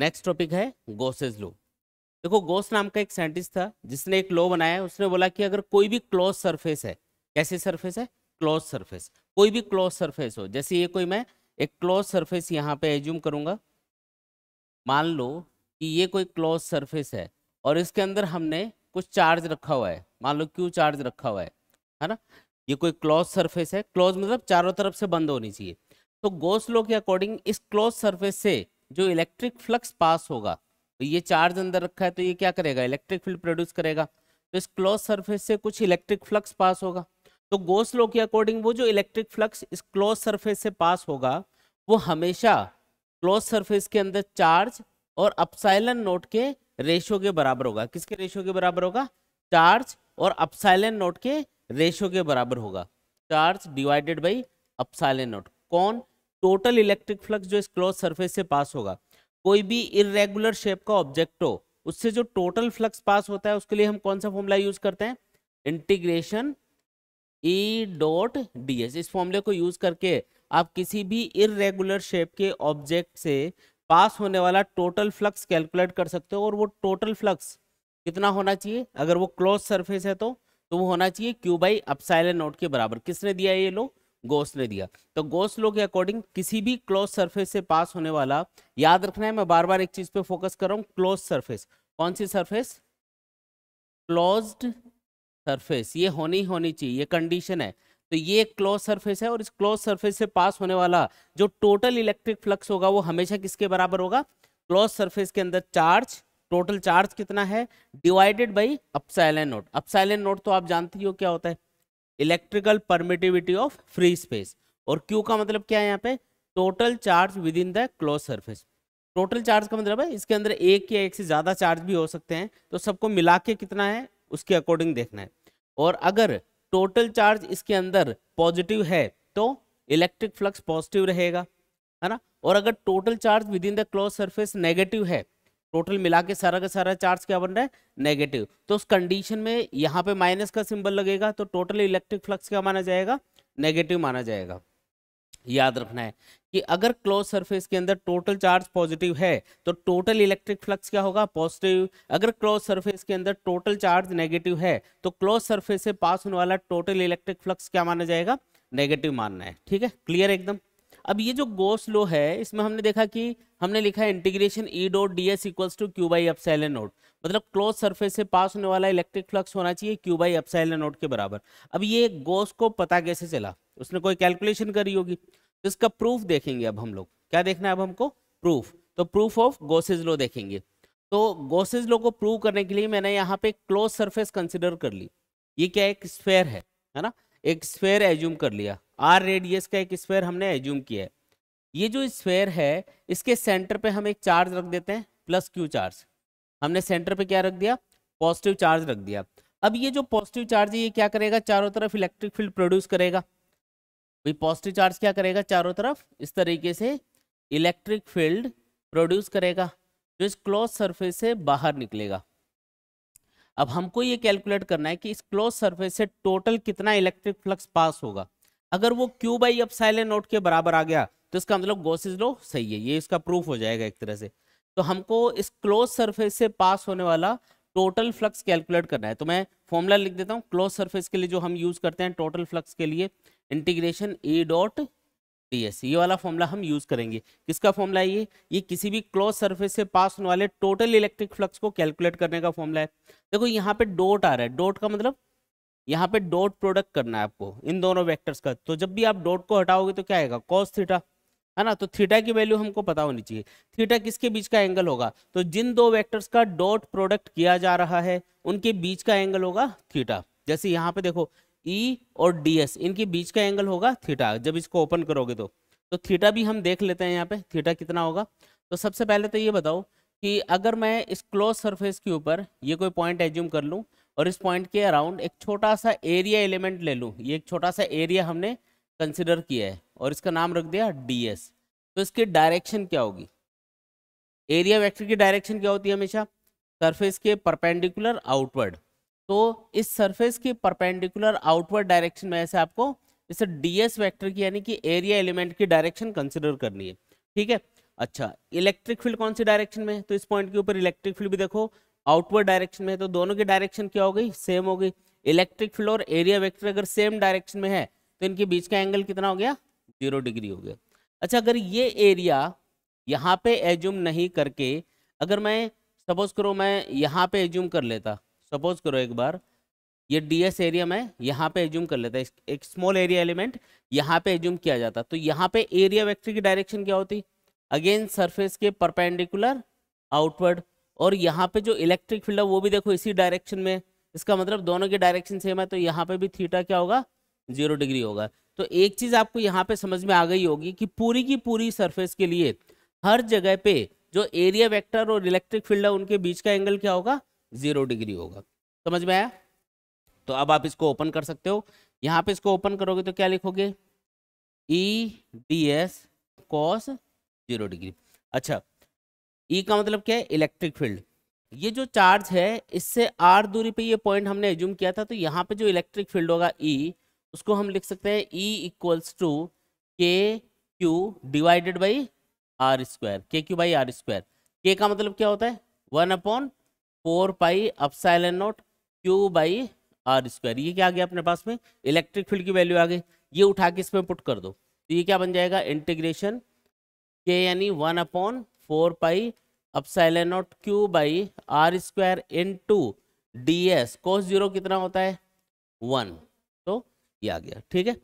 Next topic है गोसेज लो देखो गोस नाम का एक साइंटिस्ट था जिसने एक लो बनाया उसने बोला कि अगर कोई भी क्लोज सरफेस है कैसी सरफेस है क्लोज सरफेस कोई भी क्लोज सरफेस हो जैसे ये कोई मैं एक क्लोज सरफेस यहाँ पे एज्यूम करूंगा मान लो कि ये कोई क्लोज सरफेस है और इसके अंदर हमने कुछ चार्ज रखा हुआ है मान लो क्यू चार्ज रखा हुआ है है ना ये कोई क्लोज सरफेस है क्लोज मतलब चारों तरफ से बंद होनी चाहिए तो गोस लो के अकॉर्डिंग इस क्लोज सरफेस से जो इलेक्ट्रिक फ्लक्स पास होगा तो ये चार्ज अंदर रखा है तो ये क्या करेगा इलेक्ट्रिक फील्ड प्रोड्यूस करेगा तो इस क्लोज सरफेस से कुछ इलेक्ट्रिक फ्लक्स पास होगा तो गोस लो के अकॉर्डिंग वो जो इलेक्ट्रिक फ्लक्स इस क्लोज सरफेस से पास होगा वो हमेशा क्लोज सरफेस के अंदर चार्ज और अपसाइलन नोट के रेशो के बराबर होगा किसके रेशो के बराबर होगा चार्ज और अपसाइलन नोट के रेशो के बराबर होगा charge divided by epsilon naught कौन टोटल इलेक्ट्रिक फ्लक्स जो इस क्लोज सरफेस से पास होगा कोई भी इरेगुलर शेप का ऑब्जेक्ट हो उससे जो टोटल फ्लक्स पास होता है उसके लिए हम कौन सा फॉर्मूला यूज करते हैं integration E dot D S इस फॉर्मूले को यूज करके आप किसी भी इरेगुलर शेप के ऑब्जेक्ट से पास होने वाला टोटल फ्लक्स कैलकुलेट कर सकते हो और वो टोटल फ्लक्स कितना होना चाहिए अगर वो क्लोज सरफेस है तो तो वो होना चाहिए क्यू बाई अपसाइल नोट के बराबर किसने दिया ये लोग गोस ने दिया तो गोस लो के अकॉर्डिंग किसी भी क्लोज सरफेस से पास होने वाला याद रखना है मैं बार बार एक चीज पे फोकस कर रहा हूँ क्लोज सरफेस कौन सी सरफेस क्लोज सरफेस ये होनी होनी चाहिए ये कंडीशन है तो ये एक क्लोज सरफेस है और इस क्लोज सरफेस से पास होने वाला जो टोटल इलेक्ट्रिक फ्लक्स होगा वो हमेशा किसके बराबर होगा क्लोज सरफेस के अंदर चार्ज टोटल चार्ज कितना है divided by epsilon naught epsilon naught तो आप जानती हो क्या होता है electrical permittivity of free space और क्यू का मतलब क्या है यहाँ पे total charge within the close surface total charge का मतलब है इसके अंदर एक या एक से ज़्यादा चार्ज भी हो सकते हैं तो सबको मिला के कितना है उसके अकॉर्डिंग देखना है और अगर टोटल चार्ज इसके अंदर पॉजिटिव है तो इलेक्ट्रिक फ्लक्स पॉजिटिव रहेगा है ना और अगर total charge within the close surface negative है टोटल मिला के सारा का सारा चार्ज क्या बन रहा है नेगेटिव तो उस कंडीशन में यहाँ पे माइनस का सिंबल लगेगा तो टोटल इलेक्ट्रिक फ्लक्स क्या माना जाएगा नेगेटिव माना जाएगा याद रखना है कि अगर क्लोज सरफेस के अंदर टोटल चार्ज पॉजिटिव है तो टोटल इलेक्ट्रिक फ्लक्स क्या होगा पॉजिटिव अगर क्लोज सरफेस के अंदर टोटल चार्ज नेगेटिव है तो क्लोज सरफेस से पास होने वाला टोटल इलेक्ट्रिक फ्लक्स क्या माना जाएगा नेगेटिव मानना है ठीक है क्लियर एकदम अब ये जो गोस लो है इसमें हमने देखा कि हमने लिखा है integration E dot D S equals to Q by epsilon naught मतलब क्लोज सरफेस से पास होने वाला इलेक्ट्रिक फ्लक्स होना चाहिए क्यू बाई एप्साइलन नोट के बराबर अब ये गोस को पता कैसे चला उसने कोई कैलकुलेशन करी होगी तो इसका प्रूफ देखेंगे अब हम लोग क्या देखना है अब हमको प्रूफ तो प्रूफ ऑफ गोसेज लो देखेंगे तो गोसेज लो को प्रूव करने के लिए मैंने यहाँ पे क्लोज सर्फेस कंसिडर कर ली ये क्या एक स्फेयर है है ना एक स्फेयर एज्यूम कर लिया आर रेडियस का एक स्फेयर हमने एज्यूम किया है ये जो स्फेयर है इसके सेंटर पे हम एक चार्ज रख देते हैं प्लस क्यू चार्ज हमने सेंटर पे क्या रख दिया पॉजिटिव चार्ज रख दिया अब ये जो पॉजिटिव चार्ज है ये क्या करेगा चारों तरफ इलेक्ट्रिक फील्ड प्रोड्यूस करेगा भाई पॉजिटिव चार्ज क्या करेगा चारों तरफ इस तरीके से इलेक्ट्रिक फील्ड प्रोड्यूस करेगा जो इस क्लोज सरफेस से बाहर निकलेगा अब हमको ये कैलकुलेट करना है कि इस क्लोज सरफेस से टोटल कितना इलेक्ट्रिक फ्लक्स पास होगा अगर वो क्यू बाई अब नोट के बराबर आ गया तो इसका मतलब गोसिस लो सही है ये इसका प्रूफ हो जाएगा एक तरह से तो हमको इस क्लोज सरफेस से पास होने वाला टोटल फ्लक्स कैलकुलेट करना है तो मैं फॉर्मूला लिख देता हूँ क्लोज सरफेस के लिए जो हम यूज करते हैं टोटल फ्लक्स के लिए इंटीग्रेशन ए डॉट डीएससी ये वाला फॉर्मूला हम यूज करेंगे किसका फॉर्मूला है ये ये किसी भी क्लोज सरफेस से पास होने वाले टोटल इलेक्ट्रिक फ्लक्स को कैलकुलेट करने का फॉर्मूला है देखो यहाँ पे डॉट आ रहा है डॉट का मतलब यहाँ पे डॉट प्रोडक्ट करना है आपको इन दोनों वेक्टर्स का तो जब भी आप डॉट को हटाओगे तो क्या आएगा कॉस थीटा है ना तो थीटा की वैल्यू हमको पता होनी चाहिए थीटा किसके बीच का एंगल होगा तो जिन दो वैक्टर्स का डॉट प्रोडक्ट किया जा रहा है उनके बीच का एंगल होगा थीटा जैसे यहाँ पे देखो ई e और डी एस इनके बीच का एंगल होगा थीटा जब इसको ओपन करोगे तो तो थीटा भी हम देख लेते हैं यहाँ पे थीटा कितना होगा तो सबसे पहले तो ये बताओ कि अगर मैं इस क्लोज सरफेस के ऊपर ये कोई पॉइंट एज्यूम कर लूँ और इस पॉइंट के अराउंड एक छोटा सा एरिया एलिमेंट ले लूँ ये एक छोटा सा एरिया हमने कंसिडर किया है और इसका नाम रख दिया डी एस तो इसकी डायरेक्शन क्या होगी एरिया वैक्टर की डायरेक्शन क्या होती है हमेशा सरफेस के परपेंडिकुलर आउटवर्ड तो इस सरफेस की परपेंडिकुलर आउटवर्ड डायरेक्शन में ऐसे आपको इसे डीएस वेक्टर की यानी कि एरिया एलिमेंट की डायरेक्शन कंसिडर करनी है ठीक है अच्छा इलेक्ट्रिक फील्ड कौन सी डायरेक्शन में है तो इस पॉइंट के ऊपर इलेक्ट्रिक फील्ड भी देखो आउटवर्ड डायरेक्शन में है तो दोनों की डायरेक्शन क्या हो गई सेम हो गई इलेक्ट्रिक फील्ड और एरिया वैक्टर अगर सेम डायरेक्शन में है तो इनके बीच का एंगल कितना हो गया जीरो डिग्री हो गया अच्छा अगर ये एरिया यहाँ पे एज्यूम नहीं करके अगर मैं सपोज करो मैं यहाँ पे एज्यूम कर लेता सपोज करो एक बार ये डी एस एरिया में यहाँ पे एज्यूम कर लेता है एक स्मॉल एरिया एलिमेंट यहाँ पे एज्यूम किया जाता तो यहाँ पे एरिया वेक्टर की डायरेक्शन क्या होती अगेन सरफेस के परपेंडिकुलर आउटवर्ड और यहाँ पे जो इलेक्ट्रिक फील्ड है वो भी देखो इसी डायरेक्शन में इसका मतलब दोनों के डायरेक्शन सेम है तो यहाँ पे भी थीटा क्या होगा जीरो डिग्री होगा तो एक चीज़ आपको यहाँ पे समझ में आ गई होगी कि पूरी की पूरी सरफेस के लिए हर जगह पे जो एरिया वेक्टर और इलेक्ट्रिक फील्ड है उनके बीच का एंगल क्या होगा ज़ीरो डिग्री होगा समझ में आया तो अब आप इसको ओपन कर सकते हो यहाँ पे इसको ओपन करोगे तो क्या लिखोगे E D S cos zero degree अच्छा ई e का मतलब क्या है इलेक्ट्रिक फील्ड ये जो चार्ज है इससे आर दूरी पे ये पॉइंट हमने एज्यूम किया था तो यहाँ पे जो इलेक्ट्रिक फील्ड होगा ई e, उसको हम लिख सकते हैं E equals to K Q divided by R square K Q by R square K का मतलब क्या होता है one upon four pi epsilon naught Q by R square ये क्या आ गया अपने पास में इलेक्ट्रिक फील्ड की वैल्यू आ गई ये उठा के इसमें पुट कर दो तो ये क्या बन जाएगा इंटीग्रेशन के यानी one upon four pi epsilon naught Q by R square into D S cos zero कितना होता है वन तो ये आ गया ठीक है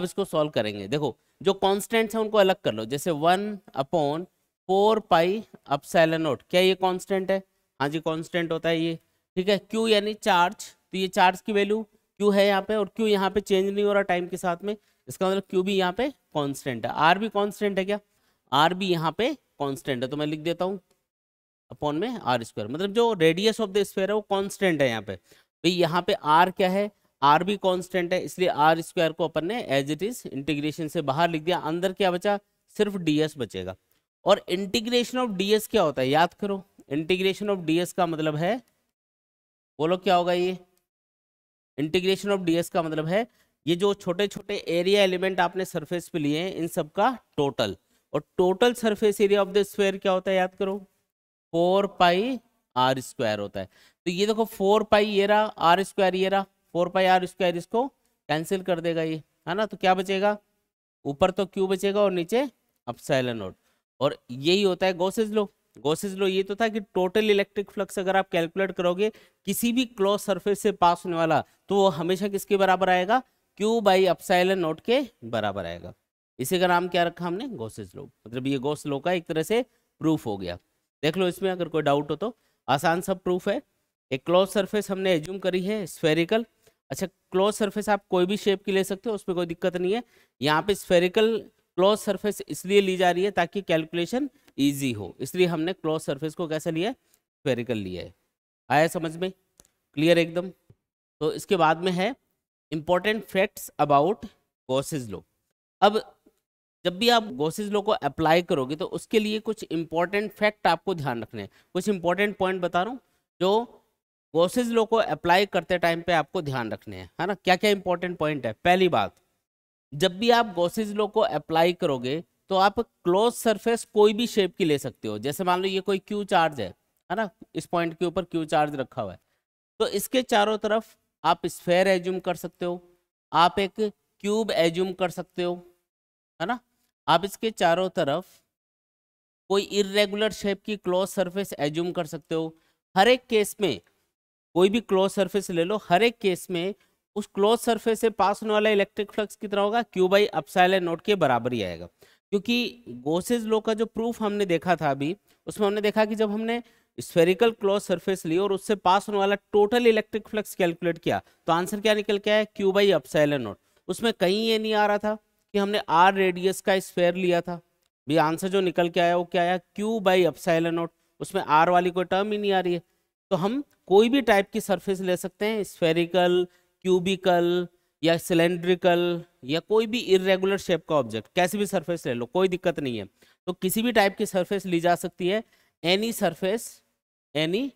अब इसको सॉल्व करेंगे देखो जो कॉन्स्टेंट्स हैं उनको अलग कर लो जैसे one upon four pi epsilon naught क्या ये कॉन्स्टेंट है हाँ जी कॉन्स्टेंट होता है ये ठीक है क्यू यानी चार्ज तो ये चार्ज की वैल्यू क्यू है यहाँ पे और क्यू यहाँ पे चेंज नहीं हो रहा टाइम के साथ में इसका मतलब क्यू भी यहाँ पे कांस्टेंट है आर भी कांस्टेंट है क्या आर भी यहाँ पे कांस्टेंट है तो मैं लिख देता हूँ अपॉन में आर स्क्वायर मतलब जो रेडियस ऑफ द स्क्वायर है वो कॉन्स्टेंट है यहाँ पे भाई यहाँ पे आर क्या है आर भी कॉन्स्टेंट है इसलिए आर स्क्वायर को अपन ने एज इट इज इंटीग्रेशन से बाहर लिख दिया अंदर क्या बचा सिर्फ डी बचेगा और इंटीग्रेशन ऑफ डी क्या होता है याद करो इंटीग्रेशन ऑफ डीएस का मतलब है बोलो क्या होगा ये इंटीग्रेशन ऑफ डीएस का मतलब है ये जो छोटे छोटे एरिया एलिमेंट आपने सरफेस पे लिए हैं इन सब का टोटल और total surface area of the square क्या होता है याद करो फोर पाई आर स्क्वायर होता है तो ये देखो फोर पाई ये रहा आर स्क्वायर ये रहा फोर पाई आर स्क्वायर इसको कैंसिल कर देगा ये है ना तो क्या बचेगा ऊपर तो क्यू बचेगा और नीचे अपसाइलन नोट और यही होता है गोसेज लो गोसेज लो ये तो था कि टोटल इलेक्ट्रिक फ्लक्स अगर आप कैलकुलेट करोगे किसी भी क्लोज सरफेस से पास होने वाला तो वो हमेशा किसके बराबर आएगा क्यू बाई अपसाइल नोट के बराबर आएगा इसी का नाम क्या रखा हमने गोसेज लो मतलब ये गोस लो का एक तरह से प्रूफ हो गया देख लो इसमें अगर कोई डाउट हो तो आसान सब प्रूफ है एक क्लोज सरफेस हमने एज्यूम करी है स्फेरिकल अच्छा क्लोज सरफेस आप कोई भी शेप की ले सकते हो उसमें कोई दिक्कत नहीं है यहाँ पे स्फेरिकल क्लोज सरफेस इसलिए ली जा रही है ताकि कैलकुलेशन ईजी हो इसलिए हमने क्लोज सर्फेस को कैसे लिया है स्पेरिकल लिया है आया समझ में क्लियर एकदम तो इसके बाद में है important facts about Gauss's law अब जब भी आप गोसेज लो को अप्लाई करोगे तो उसके लिए कुछ इंपॉर्टेंट फैक्ट आपको ध्यान रखने हैं कुछ इंपॉर्टेंट पॉइंट बता रहा हूँ जो गोसेज लो को अप्लाई करते टाइम पे आपको ध्यान रखने हैं है ना क्या क्या इंपॉर्टेंट पॉइंट है पहली बात जब भी आप गोसेज लो को अप्लाई करोगे तो आप क्लोज सरफेस कोई भी शेप की ले सकते हो जैसे मान लो ये कोई क्यू चार्ज है है ना इस पॉइंट के ऊपर क्यू चार्ज रखा हुआ है तो इसके चारों तरफ आप स्फेयर एज्यूम कर सकते हो आप एक क्यूब एज्यूम कर सकते हो है ना आप इसके चारों तरफ कोई इरेगुलर शेप की क्लोज सरफेस एज्यूम कर सकते हो हर एक केस में कोई भी क्लोज सरफेस ले लो हर एक केस में उस क्लोज सरफेस से पास होने वाला इलेक्ट्रिक फ्लक्स कितना होगा क्यू बाई अपसाइल नोट के बराबर ही आएगा क्योंकि गोसेज लो का जो प्रूफ हमने देखा था अभी उसमें हमने देखा कि जब हमने स्फेरिकल क्लोज सरफेस ली और उससे पास होने वाला टोटल इलेक्ट्रिक फ्लक्स कैलकुलेट किया तो आंसर क्या निकल के आया क्यू बाई अपसाइल नोट उसमें कहीं ये नहीं आ रहा था कि हमने आर रेडियस का स्फेयर लिया था भी आंसर जो निकल के आया वो क्या आया क्यू बाई अपसाइल नोट उसमें आर वाली कोई टर्म ही नहीं आ रही है तो हम कोई भी टाइप की सरफेस ले सकते हैं स्फेरिकल क्यूबिकल या सिलेंड्रिकल या कोई भी इरेगुलर शेप का ऑब्जेक्ट कैसी भी सरफेस ले लो कोई दिक्कत नहीं है तो किसी भी टाइप की सरफेस ली जा सकती है any surface any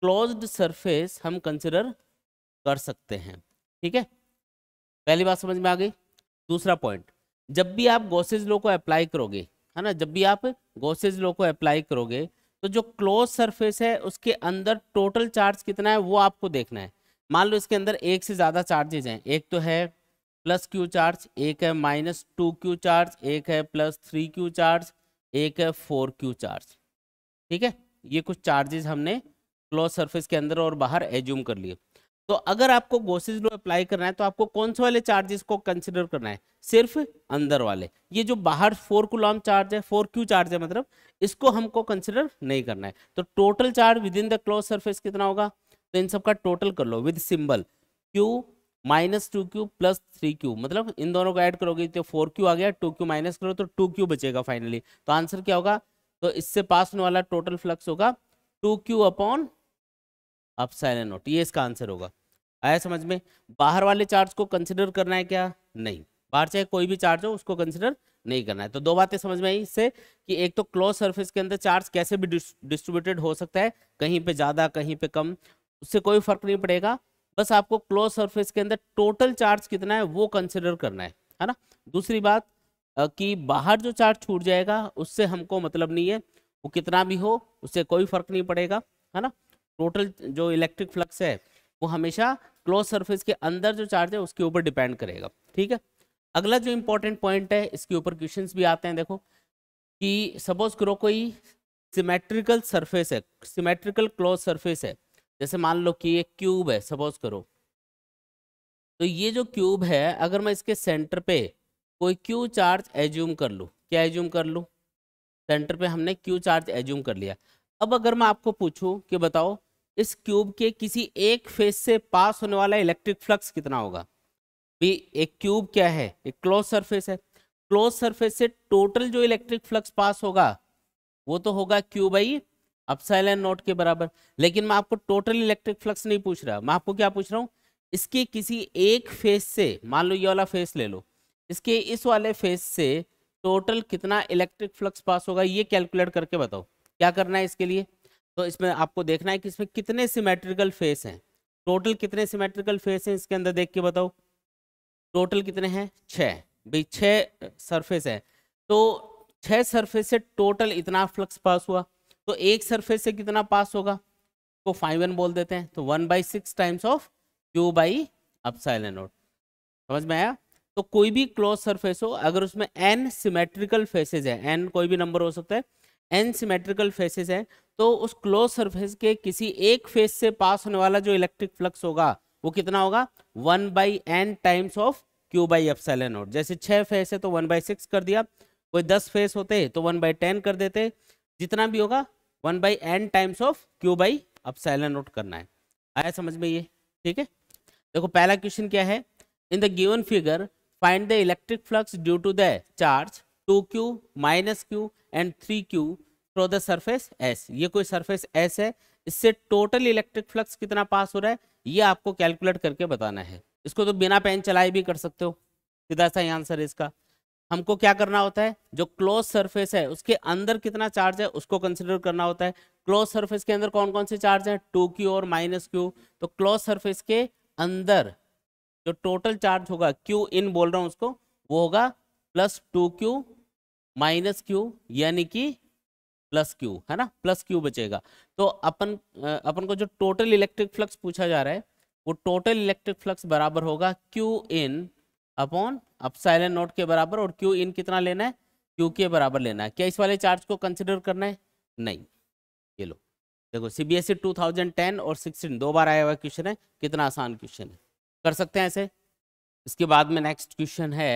closed surface हम कंसिडर कर सकते हैं ठीक है पहली बात समझ में आ गई दूसरा पॉइंट जब भी आप गोसेज लो को अप्लाई करोगे है ना जब भी आप गोसेज लो को अप्लाई करोगे तो जो क्लोज सरफेस है उसके अंदर टोटल चार्ज कितना है वो आपको देखना है मान लो इसके अंदर एक से ज़्यादा चार्जेज हैं एक तो है प्लस क्यू चार्ज एक है माइनस टू क्यू चार्ज एक है प्लस थ्री क्यू चार्ज एक है फोर क्यू चार्ज ठीक है ये कुछ चार्जेज हमने क्लोज सरफेस के अंदर और बाहर एज्यूम कर लिए तो अगर आपको गोसेज लो अप्लाई करना है तो आपको कौन से वाले चार्जेस को कंसिडर करना है सिर्फ अंदर वाले ये जो बाहर फोर कुलॉम चार्ज है फोर क्यू चार्ज है मतलब इसको हमको कंसिडर नहीं करना है तो total charge within the close surface कितना होगा तो इन सबका टोटल कर लो with symbol Q minus two Q plus three Q मतलब इन दोनों को ऐड करोगे तो फोर क्यू आ गया टू क्यू माइनस करो तो टू क्यू बचेगा फाइनली तो आंसर क्या होगा तो इससे पास होने वाला टोटल फ्लक्स होगा two Q upon epsilon naught ये इसका आंसर होगा आया समझ में बाहर वाले चार्ज को कंसिडर करना है क्या नहीं बाहर चाहे कोई भी चार्ज हो उसको कंसिडर नहीं करना है तो दो बातें समझ में आई इससे कि एक तो क्लोज सरफेस के अंदर चार्ज कैसे भी डिस्ट्रीब्यूटेड हो सकता है कहीं पे ज़्यादा कहीं पे कम उससे कोई फर्क नहीं पड़ेगा बस आपको क्लोज सरफेस के अंदर टोटल चार्ज कितना है वो कंसिडर करना है है ना दूसरी बात कि बाहर जो चार्ज छूट जाएगा उससे हमको मतलब नहीं है वो कितना भी हो उससे कोई फर्क नहीं पड़ेगा है ना टोटल जो इलेक्ट्रिक फ्लक्स है वो हमेशा क्लोज सरफेस के अंदर जो चार्ज है उसके ऊपर डिपेंड करेगा ठीक है अगला जो इम्पोर्टेंट पॉइंट है इसके ऊपर क्वेश्चन भी आते हैं देखो कि सपोज करो कोई सिमेट्रिकल सरफेस है सिमेट्रिकल क्लोज सरफेस है जैसे मान लो कि ये क्यूब है सपोज करो तो ये जो क्यूब है अगर मैं इसके सेंटर पे कोई क्यू चार्ज एज्यूम कर लूँ क्या एज्यूम कर लूँ सेंटर पे हमने क्यू चार्ज एज्यूम कर लिया अब अगर मैं आपको पूछूं कि बताओ इस क्यूब के किसी एक फेस से पास होने वाला इलेक्ट्रिक फ्लक्स कितना होगा भी एक क्यूब क्या है एक क्लोज सरफेस है क्लोज सरफेस से टोटल जो इलेक्ट्रिक फ्लक्स पास होगा वो तो होगा क्यू बाई अपसाइलन नोट के बराबर लेकिन मैं आपको टोटल इलेक्ट्रिक फ्लक्स नहीं पूछ रहा मैं आपको क्या पूछ रहा हूँ इसके किसी एक फेस से मान लो ये वाला फेस ले लो इसके इस वाले फेस से टोटल कितना इलेक्ट्रिक फ्लक्स पास होगा ये कैलकुलेट करके बताओ क्या करना है इसके लिए तो इसमें आपको देखना है कि इसमें कितने सिमेट्रिकल फेस हैं टोटल कितने सिमेट्रिकल फेस हैं इसके अंदर देख के बताओ टोटल कितने हैं छः भाई छः सरफेस है तो छः सरफेस से टोटल इतना फ्लक्स पास हुआ तो एक सरफेस से कितना पास होगा तो फाइव एन बोल देते हैं तो one by six times of Q by epsilon naught समझ में आया तो कोई भी क्लोज सरफेस हो अगर उसमें एन सिमेट्रिकल फेसेज है एन कोई भी नंबर हो सकता है एन सिमेट्रिकल फेसेज है तो उस क्लोज सरफेस के किसी एक फेस से पास होने वाला जो इलेक्ट्रिक फ्लक्स होगा वो कितना होगा one by N times of Q by एफ नोट जैसे छह फेस है तो वन बाई सिक्स कर दिया कोई दस फेस होते तो वन बाई टेन कर देते जितना भी होगा one by N times of Q by epsilon note करना है आया समझ में ये ठीक है देखो पहला क्वेश्चन क्या है in the given figure find the electric flux due to the charge two Q minus Q and three Q through the surface S ये कोई सर्फेस एस है इससे टोटल इलेक्ट्रिक फ्लक्स कितना पास हो रहा है ये आपको कैलकुलेट करके बताना है इसको तो बिना पेन चलाए भी कर सकते हो सीधा सा ही आंसर है इसका हमको क्या करना होता है जो क्लोज सरफेस है उसके अंदर कितना चार्ज है उसको कंसिडर करना होता है क्लोज सरफेस के अंदर कौन कौन से चार्ज है टू क्यू और माइनस क्यू तो क्लोज सरफेस के अंदर जो टोटल चार्ज होगा क्यू इन बोल रहा हूँ उसको वो होगा plus two Q minus Q यानी कि प्लस क्यू है ना प्लस क्यू बचेगा तो अपन अपन को जो टोटल इलेक्ट्रिक फ्लक्स पूछा जा रहा है वो टोटल इलेक्ट्रिक फ्लक्स बराबर होगा Q in upon epsilon naught के बराबर और क्यू इन कितना लेना है क्यू के बराबर लेना है क्या इस वाले चार्ज को कंसिडर करना है नहीं ये लो देखो C B S E two thousand ten और सिक्सटीन दो बार आया हुआ क्वेश्चन है कितना आसान क्वेश्चन है कर सकते हैं ऐसे इसके बाद में नेक्स्ट क्वेश्चन है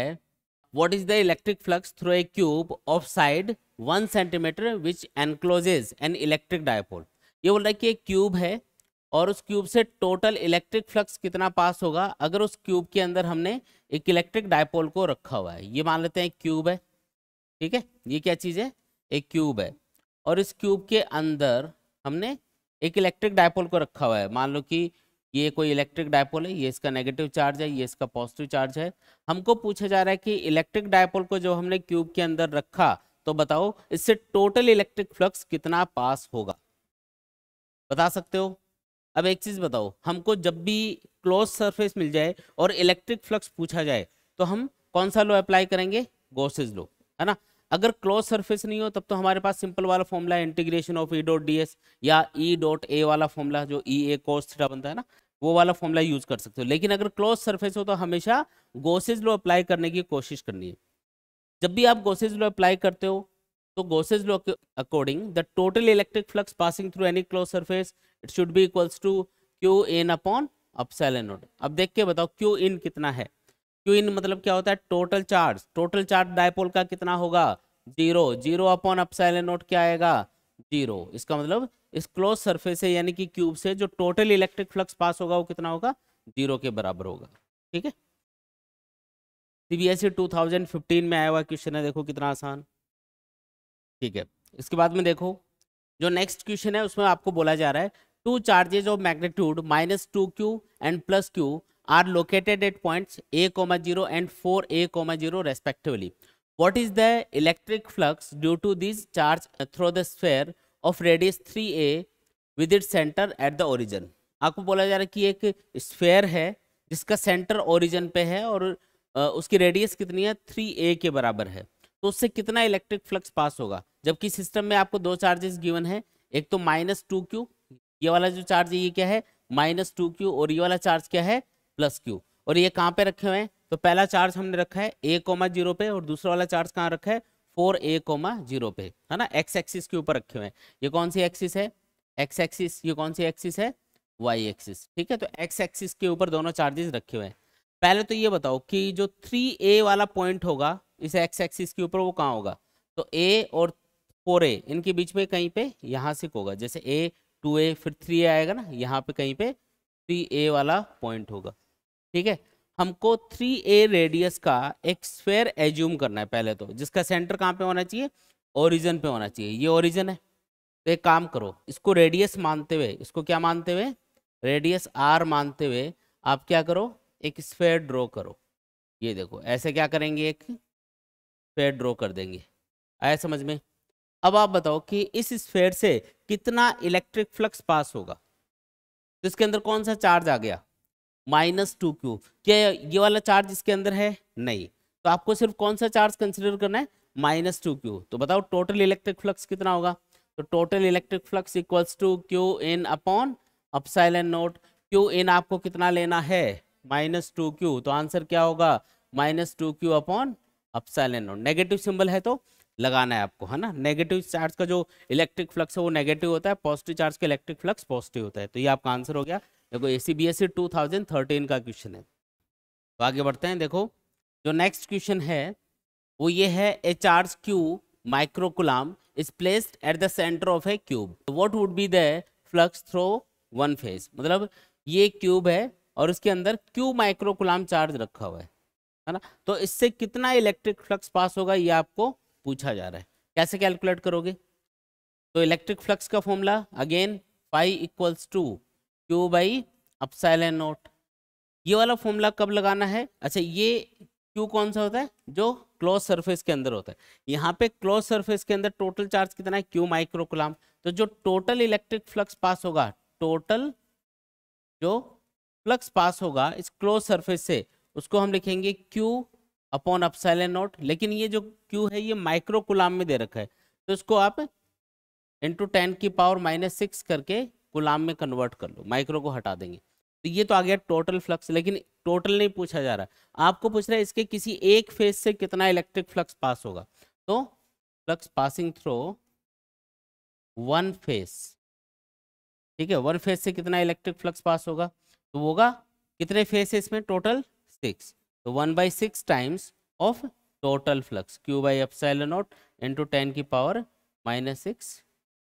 what is the electric flux through a cube of side one centimetre which encloses an electric dipole ये बोल रहा है कि एक क्यूब है और उस क्यूब से टोटल इलेक्ट्रिक फ्लक्स कितना पास होगा अगर उस क्यूब के अंदर हमने एक इलेक्ट्रिक डायपोल को रखा हुआ है ये मान लेते हैं क्यूब है ठीक है ये क्या चीज़ है एक क्यूब है और इस क्यूब के अंदर हमने एक इलेक्ट्रिक डायपोल को रखा हुआ है मान लो कि ये कोई इलेक्ट्रिक डायपोल है ये इसका नेगेटिव चार्ज है ये इसका पॉजिटिव चार्ज है हमको पूछा जा रहा है कि इलेक्ट्रिक डायपोल को जो हमने क्यूब के अंदर रखा तो बताओ इससे टोटल इलेक्ट्रिक फ्लक्स कितना पास होगा बता सकते हो अब एक चीज़ बताओ हमको जब भी क्लोज सरफेस मिल जाए और इलेक्ट्रिक फ्लक्स पूछा जाए तो हम कौन सा लो अप्लाई करेंगे गोसेज लो है ना अगर क्लोज सरफेस नहीं हो तब तो हमारे पास सिंपल वाला formula integration of E dot D S या ई डॉट ए वाला फॉर्मूला जो ई ए कोस थीटा बनता है ना वो वाला फॉर्मूला यूज कर सकते हो लेकिन अगर क्लोज सरफेस हो तो हमेशा गोसेज लो अप्लाई करने की कोशिश करनी है जब भी आप गोसेज लो अप्लाई करते हो तो Gauss's law according, the total electric flux passing through any closed surface, it should be equals to Q in upon epsilon naught अब देख के बताओ क्यू इन कितना है क्यू इन मतलब क्या होता है total charge total charge dipole का कितना होगा zero zero upon epsilon naught क्या आएगा जीरो इसका मतलब इस क्लोज सरफेस से यानी कि क्यूब से जो टोटल इलेक्ट्रिक फ्लक्स पास होगा वो कितना होगा जीरो के बराबर होगा ठीक है सीबीएसई 2015 में आया हुआ क्वेश्चन है देखो कितना आसान ठीक है इसके बाद में देखो जो नेक्स्ट क्वेश्चन है उसमें आपको बोला जा रहा है two charges of magnitude minus two q and plus q are located at points a comma zero and four a comma zero respectively is the electric flux due to this charge through the sphere of radius three a with it centre at the origin आपको बोला जा रहा है कि एक sphere है जिसका centre origin पे है और उसकी रेडियस कितनी है थ्री ए के बराबर है तो उससे कितना इलेक्ट्रिक फ्लक्स पास होगा जबकि सिस्टम में आपको दो चार्जेस गिवन है एक तो माइनस टू क्यू ये वाला जो चार्ज है ये क्या है माइनस टू क्यू और ये वाला चार्ज क्या है प्लस क्यू और ये कहाँ पे रखे हुए हैं तो पहला चार्ज हमने रखा है ए कोमा जीरो पे और दूसरा वाला चार्ज कहाँ रखा है फोर ए कोमा जीरो पे है ना एक्स एक्सिस के ऊपर रखे हुए हैं ये कौन सी एक्सिस है एक्स एक्सिस ये कौन सी एक्सिस है वाई एक्सिस ठीक है तो एक्स एक्सिस के ऊपर दोनों चार्जेस रखे हुए हैं पहले तो ये बताओ कि जो थ्री ए वाला पॉइंट होगा इस एक्स एक्सिस के ऊपर वो कहाँ होगा तो ए और फोर ए इनके बीच में कहीं पे यहाँ से होगा जैसे ए टू ए फिर थ्री ए आएगा ना यहाँ पे कहीं पे थ्री ए वाला पॉइंट होगा ठीक है हमको थ्री ए रेडियस का एक स्फेयर एज्यूम करना है पहले तो जिसका सेंटर कहाँ पे होना चाहिए ओरिजन पे होना चाहिए ये ओरिजन है तो एक काम करो इसको रेडियस मानते हुए इसको क्या मानते हुए रेडियस आर मानते हुए आप क्या करो एक स्फेयर ड्रॉ करो ये देखो ऐसे क्या करेंगे एक स्फेयर ड्रॉ कर देंगे आया समझ में अब आप बताओ कि इस स्फेयर से कितना इलेक्ट्रिक फ्लक्स पास होगा तो इसके अंदर कौन सा चार्ज आ गया माइनस टू क्यू क्या ये वाला चार्ज इसके अंदर है नहीं तो आपको सिर्फ कौन सा चार्ज कंसिडर करना है माइनस टू क्यू तो बताओ टोटल इलेक्ट्रिक फ्लक्स कितना होगा तो total electric flux equals to q in upon epsilon naught q in आपको कितना लेना है माइनस टू क्यू तो आंसर क्या होगा minus two Q upon epsilon naught negative symbol है तो लगाना है आपको है ना नेगेटिव चार्ज का जो इलेक्ट्रिक फ्लक्स है वो नेगेटिव होता है पॉजिटिव चार्ज का इलेक्ट्रिक फ्लक्स पॉजिटिव होता है तो ये आपका आंसर हो गया देखो a C B S E two thousand thirteen का क्वेश्चन है तो आगे बढ़ते हैं देखो जो नेक्स्ट क्वेश्चन है वो ये है a charge q microcoulomb is placed at the centre of a cube what would be the flux through one face मतलब ये क्यूब है और उसके अंदर क्यू माइक्रोकुलाम चार्ज रखा हुआ है है ना तो इससे कितना इलेक्ट्रिक फ्लक्स पास होगा ये आपको पूछा जा रहा है कैसे कैलकुलेट करोगे तो इलेक्ट्रिक फ्लक्स का formula again phi equals to Q by epsilon naught ये वाला फॉर्मूला कब लगाना है अच्छा ये क्यू कौन सा होता है जो क्लोज सरफेस के अंदर होता है यहाँ पे क्लोज सरफेस के अंदर टोटल चार्ज कितना है क्यू माइक्रोकुलाम तो जो टोटल इलेक्ट्रिक फ्लक्स पास होगा टोटल जो फ्लक्स पास होगा इस क्लोज सरफेस से उसको हम लिखेंगे क्यू अपॉन अपसाइल नॉट लेकिन ये जो क्यू है ये माइक्रो कुलाम में दे रखा है तो इसको आप इंटू टेन की पावर माइनस सिक्स करके गुलाम में कन्वर्ट कर लो माइक्रो को हटा देंगे तो ये तो आ गया टोटल फ्लक्स लेकिन टोटल नहीं पूछा जा रहा आपको पूछ रहा है इसके किसी एक फेज से कितना इलेक्ट्रिक फ्लक्स पास होगा तो flux passing through one face ठीक है वन फेज से कितना इलेक्ट्रिक फ्लक्स पास होगा तो होगा कितने फेज है इसमें टोटल सिक्स तो one by six times of total flux q by naught in into ten की पावर माइनस सिक्स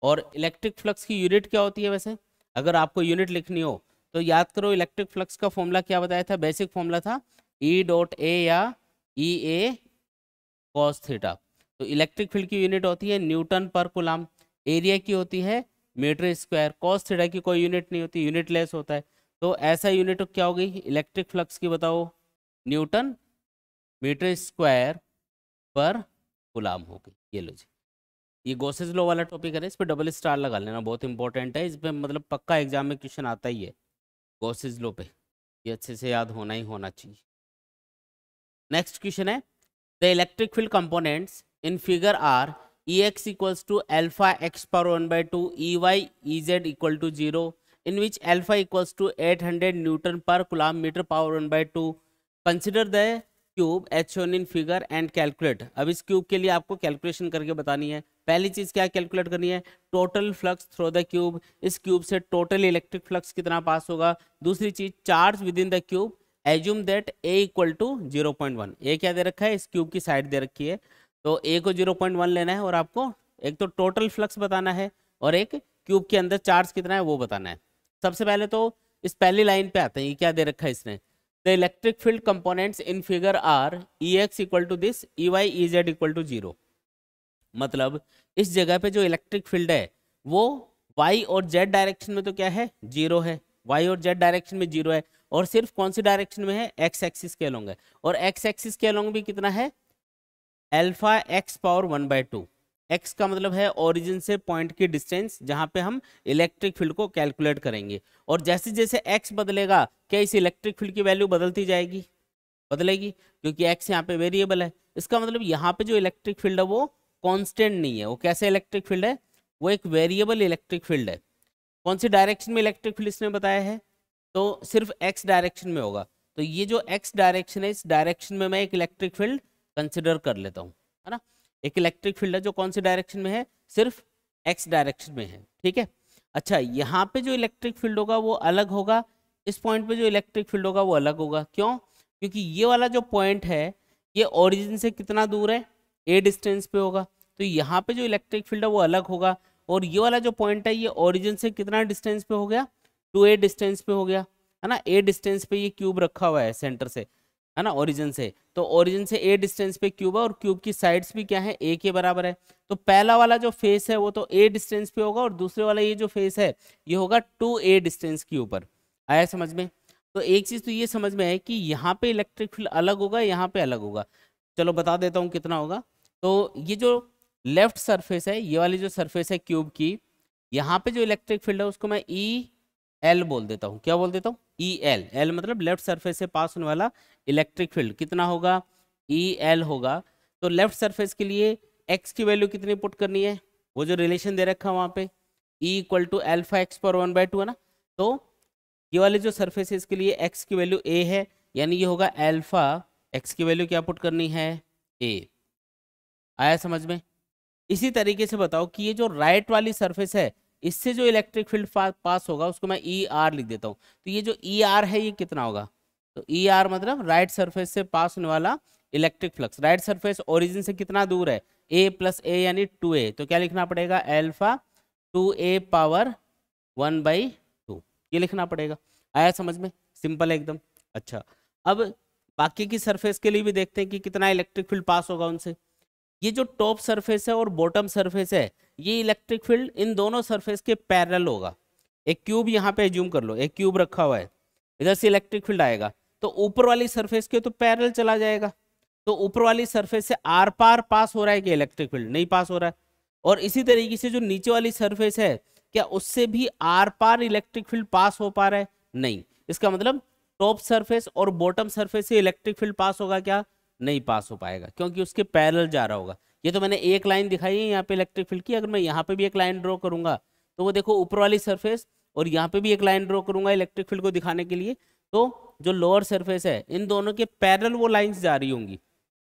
और इलेक्ट्रिक फ्लक्स की यूनिट क्या होती है वैसे अगर आपको यूनिट लिखनी हो तो याद करो इलेक्ट्रिक फ्लक्स का फॉर्मूला क्या बताया था बेसिक फॉर्मूला था ई डॉट ए या ई ए कॉस थीटा तो इलेक्ट्रिक फील्ड की यूनिट होती है न्यूटन पर कुलाम एरिया की होती है मीटर स्क्वायर कॉस थीटा की कोई यूनिट नहीं होती यूनिट लेस होता है तो ऐसा यूनिट क्या होगी इलेक्ट्रिक फ्लक्स की बताओ न्यूटन मीटर स्क्वायर पर गुलाम होगी ये लो जी ये गोसेज लो वाला टॉपिक है इस पर डबल स्टार लगा लेना बहुत इंपॉर्टेंट है इस पर मतलब पक्का एग्जाम में क्वेश्चन आता ही है गोसेज लो पे ये अच्छे से याद होना ही होना चाहिए नेक्स्ट क्वेश्चन है the electric field components in figure are E x equals to alpha x power one by two E y E z equal to zero in which alpha equals to eight hundred newton per coulomb metre power one by two consider the cube shown in figure and calculate अब इस cube के लिए आपको calculation करके बतानी है पहली चीज़ क्या कैलकुलेट करनी है total flux through the cube इस क्यूब से टोटल इलेक्ट्रिक फ्लक्स कितना पास होगा दूसरी चीज़ charge within the cube assume that a equal to zero point one a क्या दे रखा है इस क्यूब की साइड दे रखी है तो ए को जीरो पॉइंट वन लेना है और आपको एक तो टोटल फ्लक्स बताना है और एक क्यूब के अंदर चार्ज कितना है वो बताना है सबसे पहले तो इस पहली लाइन पे आते हैं ये क्या दे रखा है इसने the electric field components in figure are Ex equal to this, Ey Ez equal to zero. मतलब इस जगह पे जो इलेक्ट्रिक फील्ड है वो y और z डायरेक्शन में तो क्या है जीरो है y और z डायरेक्शन में जीरो है और सिर्फ कौन सी डायरेक्शन में है x एक्सिस के अलोंग है और x एक्सिस के अलोंग भी कितना है alpha x power one by two x का मतलब है ओरिजिन से पॉइंट की डिस्टेंस जहां पे हम इलेक्ट्रिक फील्ड को कैलकुलेट करेंगे और जैसे जैसे एक्स बदलेगा क्या इस इलेक्ट्रिक फील्ड की वैल्यू बदलती जाएगी बदलेगी क्योंकि एक्स यहाँ पे वेरिएबल है इसका मतलब यहाँ पे जो इलेक्ट्रिक फील्ड है वो कॉन्स्टेंट नहीं है वो कैसे इलेक्ट्रिक फील्ड है वो एक वेरिएबल इलेक्ट्रिक फील्ड है कौन सी डायरेक्शन में इलेक्ट्रिक फील्ड इसने बताया है तो सिर्फ एक्स डायरेक्शन में होगा तो ये जो एक्स डायरेक्शन है इस डायरेक्शन में मैं एक इलेक्ट्रिक फील्ड कंसिडर कर लेता हूँ है ना एक इलेक्ट्रिक फील्ड है जो कौन सी डायरेक्शन में है सिर्फ एक्स डायरेक्शन में है ठीक है अच्छा यहाँ पे जो इलेक्ट्रिक फील्ड होगा वो अलग होगा इस पॉइंट पे जो इलेक्ट्रिक फील्ड होगा वो अलग होगा क्यों क्योंकि ये वाला जो पॉइंट है ये ओरिजिन से कितना दूर है ए डिस्टेंस पे होगा तो यहाँ पे जो इलेक्ट्रिक फील्ड है वो अलग होगा और ये वाला जो पॉइंट है ये ओरिजिन से कितना डिस्टेंस पे हो गया टू ए डिस्टेंस पे हो गया है ना ए डिस्टेंस पे ये क्यूब रखा हुआ है सेंटर से है ना ओरिजिन से तो ओरिजिन से ए डिस्टेंस पे क्यूब है और क्यूब की साइड्स भी क्या है ए के बराबर है तो पहला वाला जो फेस है वो तो ए डिस्टेंस पे होगा और दूसरे वाला ये जो फेस है ये होगा टू ए डिस्टेंस के ऊपर आया समझ में तो एक चीज़ तो ये समझ में है कि यहाँ पे इलेक्ट्रिक फील्ड अलग होगा यहाँ पे अलग होगा चलो बता देता हूँ कितना होगा तो ये जो लेफ्ट सरफेस है ये वाली जो सरफेस है क्यूब की यहाँ पे जो इलेक्ट्रिक फील्ड है उसको मैं ई e एल बोल देता हूँ क्या बोल देता हूँ ई एल एल मतलब लेफ्ट सरफेस से पास होने वाला इलेक्ट्रिक फील्ड कितना होगा ई e एल होगा तो लेफ्ट सरफेस के लिए एक्स की वैल्यू कितनी पुट करनी है वो जो रिलेशन दे रखा है वहाँ पे E equal to alpha x पर वन बाई टू है ना तो ये वाले जो सरफेस है इसके लिए एक्स की वैल्यू ए है यानी ये होगा एल्फा एक्स की वैल्यू क्या पुट करनी है ए आया समझ में इसी तरीके से बताओ कि ये जो राइट वाली सरफेस है इससे जो इलेक्ट्रिक फील्ड पास होगा उसको मैं ई e आर लिख देता हूँ तो ये जो ई e आर है ये कितना होगा तो ई e आर मतलब राइट सरफेस से पास होने वाला electric flux right surface origin से कितना दूर है ए प्लस ए यानी टू ए तो क्या लिखना पड़ेगा alpha two a power one by two ये लिखना पड़ेगा आया समझ में सिंपल है एकदम अच्छा अब बाकी की सरफेस के लिए भी देखते हैं कि कितना इलेक्ट्रिक फील्ड पास होगा उनसे ये जो टॉप सरफेस है और बॉटम सरफेस है ये इलेक्ट्रिक फील्ड इन दोनों सरफेस के पैरल होगा एक क्यूब यहाँ पे एज्यूम कर लो एक क्यूब रखा हुआ है इधर से इलेक्ट्रिक फील्ड आएगा तो ऊपर वाली सरफेस के तो पैरल चला जाएगा तो ऊपर वाली सरफेस से आर पार पास हो रहा है कि इलेक्ट्रिक फील्ड नहीं पास हो रहा है और इसी तरीके से जो नीचे वाली सरफेस है क्या उससे भी आर पार इलेक्ट्रिक फील्ड पास हो पा रहा है नहीं इसका मतलब टॉप सरफेस और बॉटम सरफेस से इलेक्ट्रिक फील्ड पास होगा क्या नहीं पास हो पाएगा क्योंकि उसके पैरल जा रहा होगा ये तो मैंने एक लाइन दिखाई है यहाँ पे इलेक्ट्रिक फील्ड की अगर मैं यहाँ पे भी एक लाइन ड्रॉ करूंगा तो वो देखो ऊपर वाली सरफेस और यहाँ पे भी एक लाइन ड्रॉ करूंगा इलेक्ट्रिक फील्ड को दिखाने के लिए तो जो लोअर सरफेस है इन दोनों के पैरल वो लाइन्स जा रही होंगी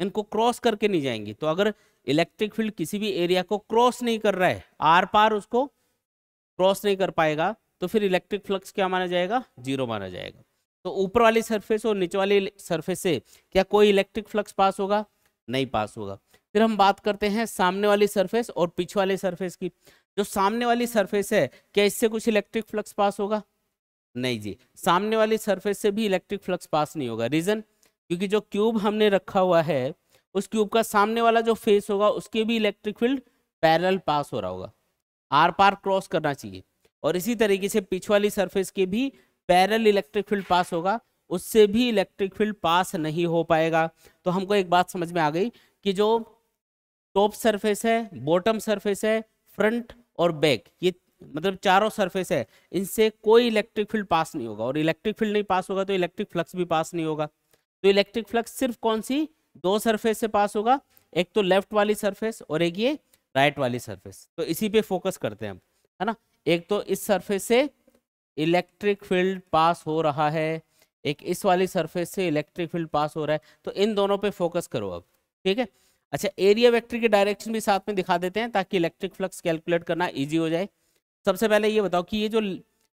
इनको क्रॉस करके नहीं जाएंगी तो अगर इलेक्ट्रिक फील्ड किसी भी एरिया को क्रॉस नहीं कर रहा है आर पार उसको क्रॉस नहीं कर पाएगा तो फिर इलेक्ट्रिक फ्लक्स क्या माना जाएगा जीरो माना जाएगा तो ऊपर वाली सरफेस और नीचे वाली सरफेस से क्या कोई इलेक्ट्रिक फ्लक्स पास होगा नहीं पास होगा फिर हम बात करते हैं सामने वाली सरफेस और पीछे वाली सरफेस की जो सामने वाली सरफेस है क्या इससे कुछ इलेक्ट्रिक फ्लक्स पास होगा नहीं जी सामने वाली सरफेस से भी इलेक्ट्रिक फ्लक्स पास नहीं होगा रीजन क्योंकि जो क्यूब हमने रखा हुआ है उस क्यूब का सामने वाला जो फेस होगा उसके भी इलेक्ट्रिक फील्ड पैरल पास हो रहा होगा आर पार क्रॉस करना चाहिए और इसी तरीके से पीछे वाली सरफेस के भी पैरल इलेक्ट्रिक फील्ड पास होगा उससे भी इलेक्ट्रिक फील्ड पास नहीं हो पाएगा तो हमको एक बात समझ में आ गई कि जो टॉप सरफेस है बॉटम सरफेस है फ्रंट और बैक ये मतलब चारों सरफेस है इनसे कोई इलेक्ट्रिक फील्ड पास नहीं होगा और इलेक्ट्रिक फील्ड नहीं पास होगा तो इलेक्ट्रिक फ्लक्स भी पास नहीं होगा तो इलेक्ट्रिक फ्लक्स सिर्फ कौन सी दो सरफेस से पास होगा एक तो लेफ्ट वाली सरफेस और एक ये राइट वाली सरफेस तो इसी पे फोकस करते हैं हम है ना एक तो इस सरफेस से इलेक्ट्रिक फील्ड पास हो रहा है एक इस वाली सरफेस से इलेक्ट्रिक फील्ड पास हो रहा है तो इन दोनों पे फोकस करो अब ठीक है अच्छा एरिया वेक्टर के डायरेक्शन भी साथ में दिखा देते हैं ताकि इलेक्ट्रिक फ्लक्स कैलकुलेट करना ईजी हो जाए सबसे पहले ये बताओ कि ये जो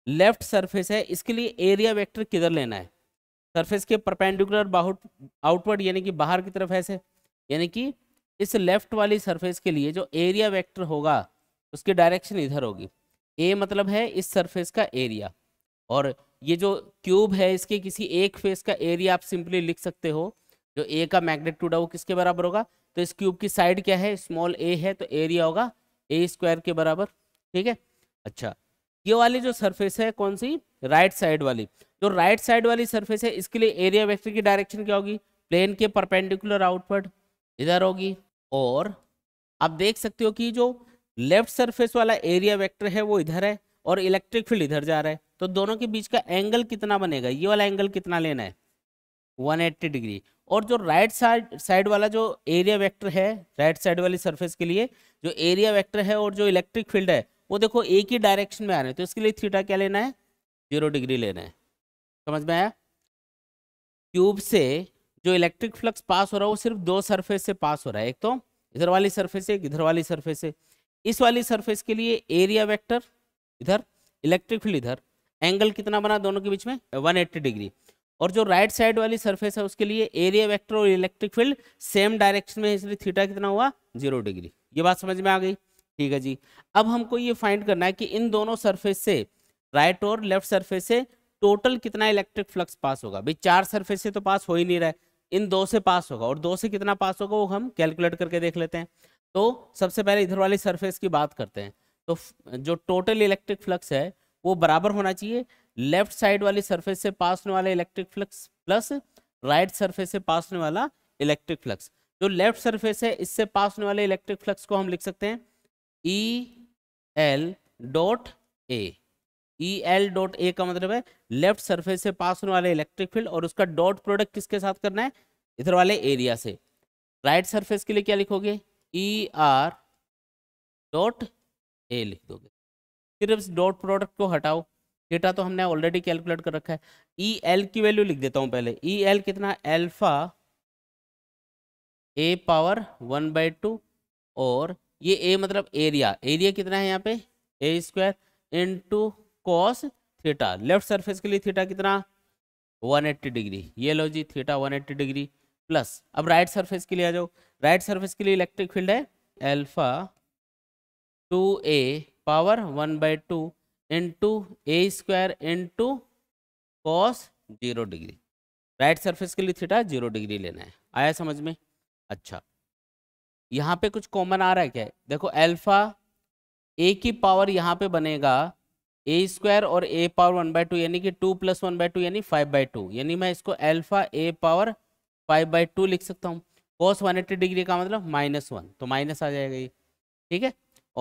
लेफ्ट सरफेस है इसके लिए एरिया वेक्टर किधर लेना है सरफेस के परपेंडिकुलर बाउट आउटवर्ड यानी कि बाहर की तरफ ऐसे यानी कि इस लेफ्ट वाली सरफेस के लिए जो एरिया वैक्टर होगा उसकी डायरेक्शन इधर होगी ए मतलब है इस सरफेस का एरिया और ये जो क्यूब है इसके किसी एक फेस का एरिया आप सिंपली लिख सकते हो जो ए का मैग्नेट्यूड है वो किसके बराबर होगा तो इस क्यूब की साइड क्या है स्मॉल ए है तो एरिया होगा ए स्क्वायर के बराबर ठीक है अच्छा ये वाली जो सरफेस है कौन सी राइट साइड वाली जो राइट साइड वाली सरफेस है इसके लिए एरिया वेक्टर की डायरेक्शन क्या होगी प्लेन के परपेंडिकुलर आउटपुट इधर होगी और आप देख सकते हो कि जो लेफ्ट सरफेस वाला एरिया वेक्टर है वो इधर है और इलेक्ट्रिक फील्ड इधर जा रहा है तो दोनों के बीच का एंगल कितना बनेगा ये वाला एंगल कितना लेना है 180 डिग्री और जो राइट साइड साइड वाला जो एरिया वेक्टर है राइट साइड वाली सरफेस के लिए जो एरिया वेक्टर है और जो इलेक्ट्रिक फील्ड है वो देखो एक ही डायरेक्शन में आ रहे हैं तो इसके लिए थीटा क्या लेना है जीरो डिग्री लेना है समझ में आया क्यूब से जो इलेक्ट्रिक फ्लक्स पास हो रहा है वो सिर्फ दो सरफेस से पास हो रहा है एक तो इधर वाली सरफेस से एक इधर वाली सरफेस से इस वाली सरफेस के लिए एरिया वेक्टर इधर इलेक्ट्रिक फील्ड इधर एंगल कितना बना दोनों के बीच में 180 डिग्री और जो राइट साइड वाली सरफेस है उसके लिए एरिया वेक्टर और इलेक्ट्रिक फील्ड सेम डायरेक्शन में इसलिए थीटा कितना हुआ जीरो डिग्री ये बात समझ में आ गई ठीक है जी अब हमको ये फाइंड करना है कि इन दोनों सरफेस से राइट और लेफ्ट सरफेस से टोटल कितना इलेक्ट्रिक फ्लक्स पास होगा भाई चार सरफेस से तो पास हो ही नहीं रहा है इन दो से पास होगा और दो से कितना पास होगा वो हम कैलकुलेट करके देख लेते हैं तो सबसे पहले इधर वाली सरफेस की बात करते हैं तो जो टोटल इलेक्ट्रिक फ्लक्स है वो बराबर होना चाहिए लेफ्ट साइड वाली सरफेस से पास होने वाला electric flux plus right surface से पास होने वाला इलेक्ट्रिक फ्लक्स जो लेफ्ट सरफेस है इससे पास होने वाले इलेक्ट्रिक फ्लक्स को हम लिख सकते हैं E L dot A E L dot A का मतलब है लेफ्ट सरफेस से पास होने वाले इलेक्ट्रिक फील्ड और उसका डॉट प्रोडक्ट किसके साथ करना है इधर वाले एरिया से राइट right सरफेस के लिए क्या लिखोगे ई आर डॉट ए लिख दोगे सिर्फ डॉट प्रोडक्ट को हटाओ डेटा तो हमने ऑलरेडी कैलकुलेट कर रखा है ई e एल की वैल्यू लिख देता हूँ पहले ई e एल कितना alpha a power one by two और ये ए मतलब एरिया एरिया कितना है यहाँ पे a square into cos theta left surface के लिए थीटा कितना 180 डिग्री ये लो जी थीटा 180 डिग्री प्लस अब राइट सरफेस के लिए आ जाओ राइट सरफेस के लिए इलेक्ट्रिक फील्ड है alpha two a power one by two into a square into cos zero degree right surface के लिए थीटा जीरो डिग्री लेना है आया समझ में अच्छा यहाँ पे कुछ कॉमन आ रहा है क्या देखो एल्फा ए की पावर यहाँ पे बनेगा ए स्क्वायर और a power one by two यानी कि two plus one by two यानी फाइव बाई टू यानी मैं इसको alpha a power five by two लिख सकता हूँ कॉस वन एट्टी डिग्री का मतलब माइनस वन तो माइनस आ जाएगा ये ठीक है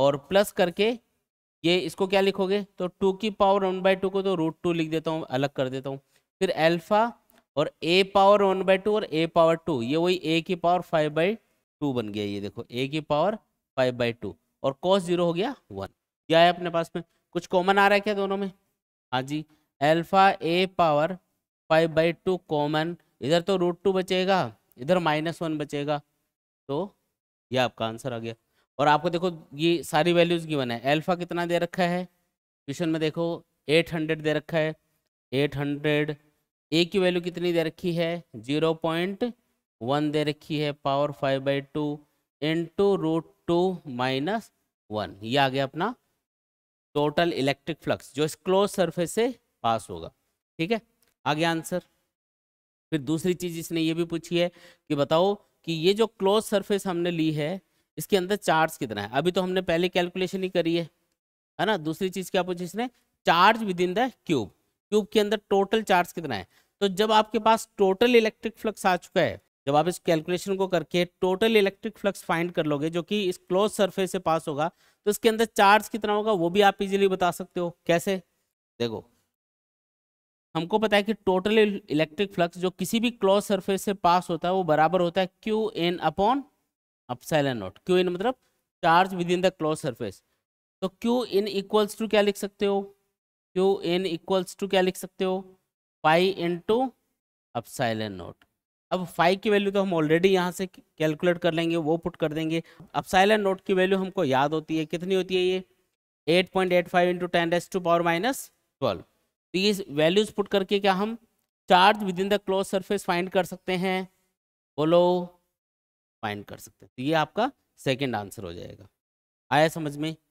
और प्लस करके ये इसको क्या लिखोगे तो टू की पावर वन बाई टू को तो रूट टू लिख देता हूँ अलग कर देता हूँ फिर एल्फा और a power one by two और ए पावर टू ये वही ए की पावर फाइव बाई टू बन गया ये देखो ए की पावर फाइव बाई टू और कॉस जीरो हो गया वन क्या है अपने पास में कुछ कॉमन आ रहा है क्या दोनों में हाँ जी alpha a power five by two common इधर तो रूट टू बचेगा इधर माइनस वन बचेगा तो ये आपका आंसर आ गया और आपको देखो ये सारी वैल्यूज गिवन है एल्फा कितना दे रखा है क्वेश्चन में देखो 800 दे रखा है 800 ए की वैल्यू कितनी दे रखी है 0.1 दे रखी है power five by two into root two minus one ये आ गया अपना टोटल इलेक्ट्रिक फ्लक्स जो इस क्लोज सरफेस से पास होगा ठीक है आ गया आंसर फिर दूसरी चीज इसने ये भी पूछी है कि बताओ कि ये जो क्लोज सरफेस हमने ली है इसके अंदर चार्ज कितना है अभी तो हमने पहले कैलकुलेशन ही करी है है ना दूसरी चीज क्या पूछी इसने charge within the cube cube के अंदर टोटल चार्ज कितना है तो जब आपके पास टोटल इलेक्ट्रिक फ्लक्स आ चुका है जब आप इस कैलकुलेशन को करके टोटल इलेक्ट्रिक फ्लक्स फाइंड कर लोगे जो कि इस क्लोज सरफेस से पास होगा तो इसके अंदर चार्ज कितना होगा वो भी आप इजीली बता सकते हो कैसे देखो हमको पता है कि टोटल इलेक्ट्रिक फ्लक्स जो किसी भी क्लोज सरफेस से पास होता है वो बराबर होता है q in upon epsilon naught q in मतलब charge within the close surface तो क्यू एन इक्वल्स टू क्या लिख सकते हो क्यू एन इक्वल्स टू क्या लिख सकते हो phi into epsilon naught अब फाइव की वैल्यू तो हम ऑलरेडी यहाँ से कैलकुलेट कर लेंगे वो पुट कर देंगे अब नॉट नोट की वैल्यू हमको याद होती है कितनी होती है ये eight point eight five into ten डेस टू पावर माइनस ट्वेल्व तो ये वैल्यूज पुट करके क्या हम charge within the close surface find कर सकते हैं बोलो फाइंड कर सकते हैं तो ये आपका सेकेंड आंसर हो जाएगा आया समझ में